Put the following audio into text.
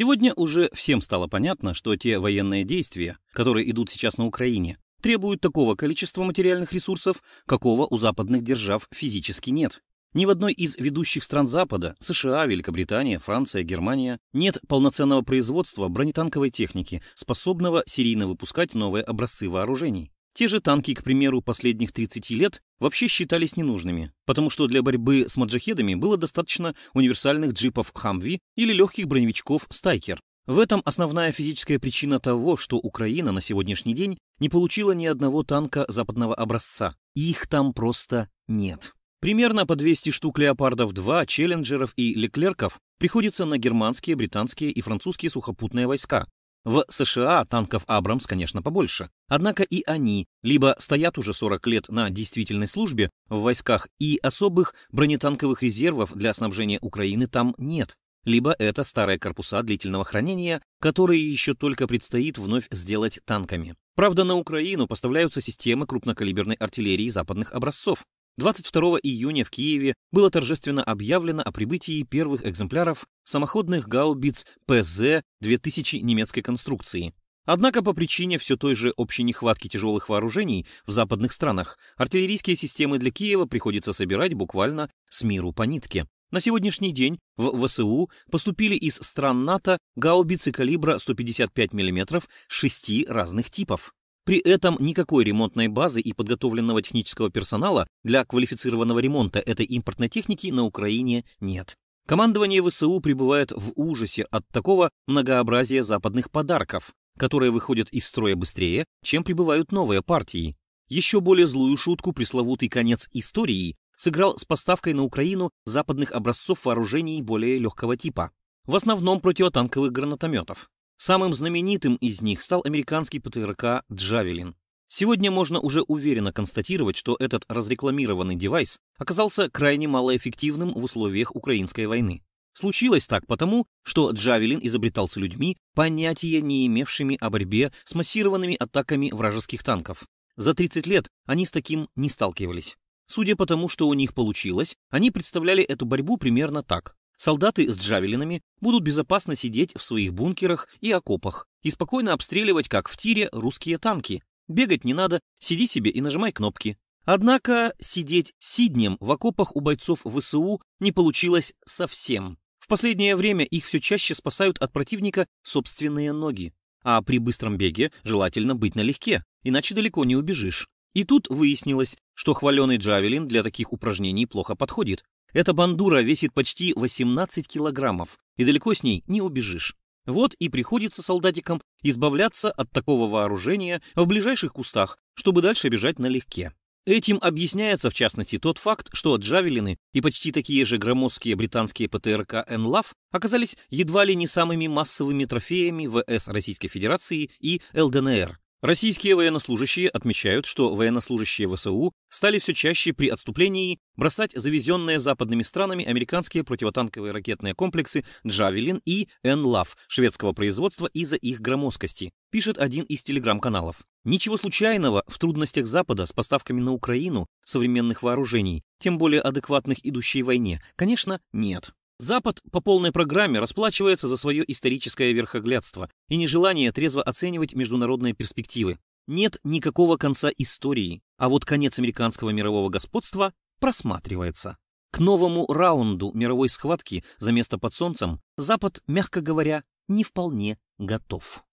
Сегодня уже всем стало понятно, что те военные действия, которые идут сейчас на Украине, требуют такого количества материальных ресурсов, какого у западных держав физически нет. Ни в одной из ведущих стран Запада – США, Великобритания, Франция, Германия – нет полноценного производства бронетанковой техники, способного серийно выпускать новые образцы вооружений. Те же танки, к примеру, последних 30 лет вообще считались ненужными, потому что для борьбы с маджахедами было достаточно универсальных джипов Хамви или легких броневичков Стайкер. В этом основная физическая причина того, что Украина на сегодняшний день не получила ни одного танка западного образца. Их там просто нет. Примерно по 200 штук «Леопардов-2», «Челленджеров» и «Леклерков» приходится на германские, британские и французские сухопутные войска, в США танков «Абрамс», конечно, побольше. Однако и они либо стоят уже 40 лет на действительной службе в войсках, и особых бронетанковых резервов для снабжения Украины там нет, либо это старые корпуса длительного хранения, которые еще только предстоит вновь сделать танками. Правда, на Украину поставляются системы крупнокалиберной артиллерии западных образцов, 22 июня в Киеве было торжественно объявлено о прибытии первых экземпляров самоходных гаубиц ПЗ-2000 немецкой конструкции. Однако по причине все той же общей нехватки тяжелых вооружений в западных странах артиллерийские системы для Киева приходится собирать буквально с миру по нитке. На сегодняшний день в ВСУ поступили из стран НАТО гаубицы калибра 155 мм шести разных типов. При этом никакой ремонтной базы и подготовленного технического персонала для квалифицированного ремонта этой импортной техники на Украине нет. Командование ВСУ пребывает в ужасе от такого многообразия западных подарков, которые выходят из строя быстрее, чем прибывают новые партии. Еще более злую шутку пресловутый конец истории сыграл с поставкой на Украину западных образцов вооружений более легкого типа, в основном противотанковых гранатометов. Самым знаменитым из них стал американский ПТРК «Джавелин». Сегодня можно уже уверенно констатировать, что этот разрекламированный девайс оказался крайне малоэффективным в условиях украинской войны. Случилось так потому, что Джавелин изобретался людьми, понятия не имевшими о борьбе с массированными атаками вражеских танков. За 30 лет они с таким не сталкивались. Судя по тому, что у них получилось, они представляли эту борьбу примерно так. Солдаты с джавелинами будут безопасно сидеть в своих бункерах и окопах и спокойно обстреливать, как в тире, русские танки. Бегать не надо, сиди себе и нажимай кнопки. Однако сидеть сиднем в окопах у бойцов ВСУ не получилось совсем. В последнее время их все чаще спасают от противника собственные ноги. А при быстром беге желательно быть налегке, иначе далеко не убежишь. И тут выяснилось, что хваленый джавелин для таких упражнений плохо подходит. Эта бандура весит почти 18 килограммов, и далеко с ней не убежишь. Вот и приходится солдатикам избавляться от такого вооружения в ближайших кустах, чтобы дальше бежать налегке. Этим объясняется, в частности, тот факт, что джавелины и почти такие же громоздкие британские ПТРК «Энлав» оказались едва ли не самыми массовыми трофеями ВС Российской Федерации и ЛДНР. Российские военнослужащие отмечают, что военнослужащие ВСУ стали все чаще при отступлении бросать завезенные западными странами американские противотанковые ракетные комплексы «Джавелин» и «Энлав» шведского производства из-за их громоздкости, пишет один из телеграм-каналов. Ничего случайного в трудностях Запада с поставками на Украину современных вооружений, тем более адекватных идущей войне, конечно, нет. Запад по полной программе расплачивается за свое историческое верхоглядство и нежелание трезво оценивать международные перспективы. Нет никакого конца истории, а вот конец американского мирового господства просматривается. К новому раунду мировой схватки за место под солнцем Запад, мягко говоря, не вполне готов.